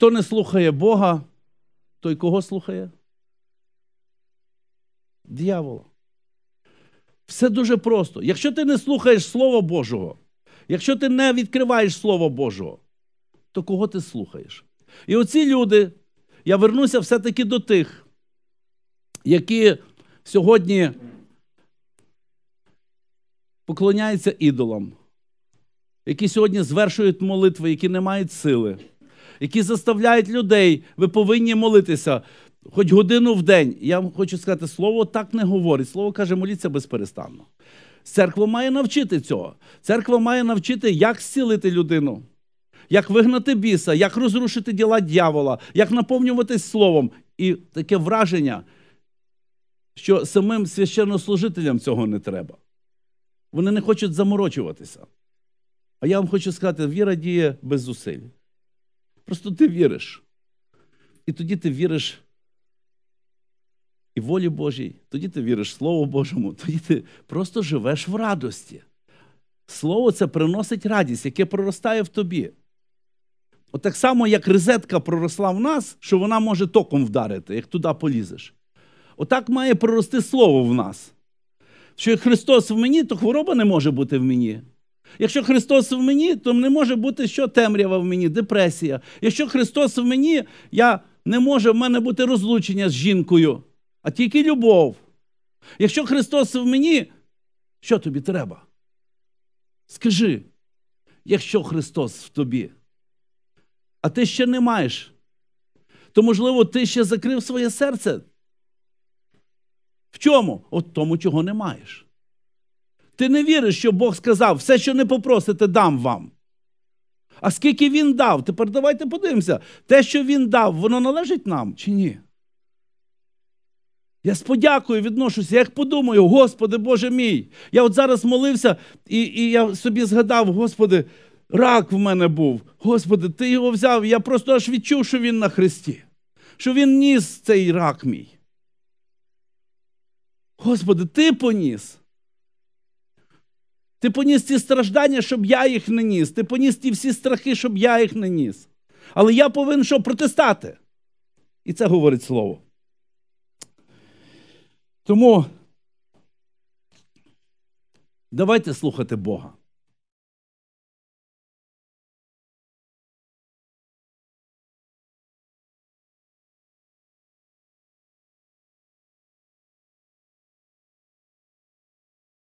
Хто не слухає Бога, той кого слухає? Д'явола. Все дуже просто. Якщо ти не слухаєш Слова Божого, якщо ти не відкриваєш Слово Божого, то кого ти слухаєш? І оці люди, я вернуся все-таки до тих, які сьогодні поклоняються ідолам, які сьогодні звершують молитви, які не мають сили які заставляють людей, ви повинні молитися хоч годину в день. Я вам хочу сказати, слово так не говорить. Слово каже, моліться безперестанно. Церква має навчити цього. Церква має навчити, як зцілити людину, як вигнати біса, як розрушити діла дьявола, як наповнюватись словом. І таке враження, що самим священнослужителям цього не треба. Вони не хочуть заморочуватися. А я вам хочу сказати, віра діє без зусиль. Просто ти віриш. І тоді ти віриш і волі Божій, тоді ти віриш Слову Божому, тоді ти просто живеш в радості. Слово це приносить радість, яке проростає в тобі. От так само, як розетка проросла в нас, що вона може током вдарити, як туди полізеш. Отак має прорости слово в нас. Що як Христос в мені, то хвороба не може бути в мені. Якщо Христос в мені, то не може бути що темрява в мені, депресія. Якщо Христос в мені, я не може в мене бути розлучення з жінкою, а тільки любов. Якщо Христос в мені, що тобі треба? Скажи, якщо Христос в тобі, а ти ще не маєш, то, можливо, ти ще закрив своє серце. В чому? От тому, чого не маєш. Ти не віриш, що Бог сказав, все, що не попросите, дам вам. А скільки він дав? Тепер давайте подивимося, те, що він дав, воно належить нам чи ні? Я з подякою відношуся, як подумаю, Господи Боже мій. Я от зараз молився, і і я собі згадав, Господи, рак в мене був. Господи, Ти його взяв. Я просто аж відчув, що він на хресті, що він ніс цей рак мій. Господи, Ти поніс. Ти поніс ці страждання, щоб я їх не ніс. Ти поніс ті всі страхи, щоб я їх не ніс. Але я повинен що протистати. І це говорить слово. Тому давайте слухати Бога.